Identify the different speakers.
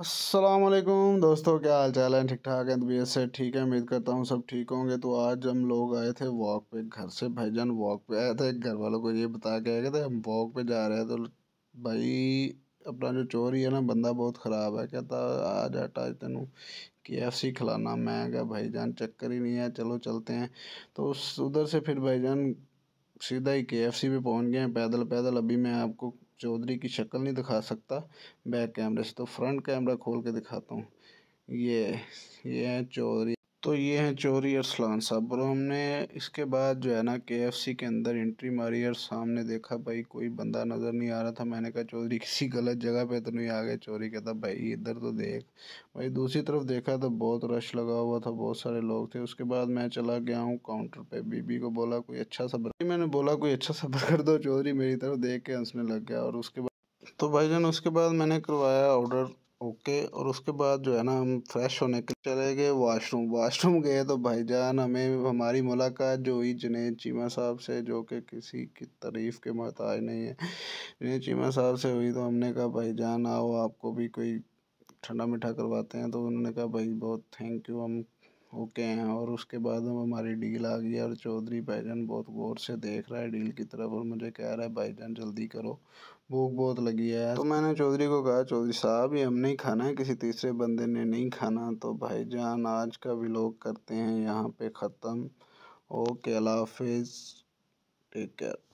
Speaker 1: असलम दोस्तों क्या हाल चाल है ठीक ठाक है तबीयत से ठीक है उम्मीद करता हूँ सब ठीक होंगे तो आज हम लोग आए थे वॉक पे घर से भाईजान वॉक पे आए थे घर वालों को ये बता के आए थे हम वॉक पे जा रहे हैं तो भाई अपना जो चोरी है ना बंदा बहुत ख़राब है कहता था आज अज तेन के एफ सी खिलाना मैं क्या जान चक्कर ही नहीं है चलो चलते हैं तो उस उधर से फिर भाईजान सीधा ही के भी पहुंच गए हैं पैदल पैदल अभी मैं आपको चौधरी की शक्ल नहीं दिखा सकता बैक कैमरे से तो फ्रंट कैमरा खोल के दिखाता हूँ ये ये है चौधरी तो ये हैं चोरी और सलान साहब और हमने इसके बाद जो है ना के के अंदर एंट्री मारी और सामने देखा भाई कोई बंदा नज़र नहीं आ रहा था मैंने कहा चोरी किसी गलत जगह पे तो नहीं आ गए चोरी कहता भाई इधर तो देख भाई दूसरी तरफ देखा तो बहुत रश लगा हुआ था बहुत सारे लोग थे उसके बाद मैं चला गया हूँ काउंटर पर बीबी को बोला कोई अच्छा सा मैंने बोला कोई अच्छा सा कर दो चोरी मेरी तरफ देख के हंसने लग गया और उसके बाद तो भाई जान उसके बाद मैंने करवाया ऑर्डर ओके और उसके बाद जो है ना हम फ्रेश होने के चले गए वाशरूम वाशरूम गए तो भाई जान हमें हमारी मुलाकात जो हुई जुनेद चीमा साहब से जो कि किसी की तारीफ़ के मोहताज नहीं है जुनेद चीमा साहब से हुई तो हमने कहा भाई जान आओ आपको भी कोई ठंडा मीठा करवाते हैं तो उन्होंने कहा भाई बहुत थैंक यू हम ओके हैं और उसके बाद हम हमारी डील आ गई और चौधरी भाईजान बहुत गौर से देख रहा है डील की तरफ और मुझे कह रहा है भाईजान जल्दी करो भूख बहुत लगी है तो मैंने चौधरी को कहा चौधरी साहब ये हमने ही खाना है किसी तीसरे बंदे ने नहीं खाना तो भाईजान आज का विलोक करते हैं यहाँ पे ख़त्म ओके अल्लाह हाफिज़ टेक केयर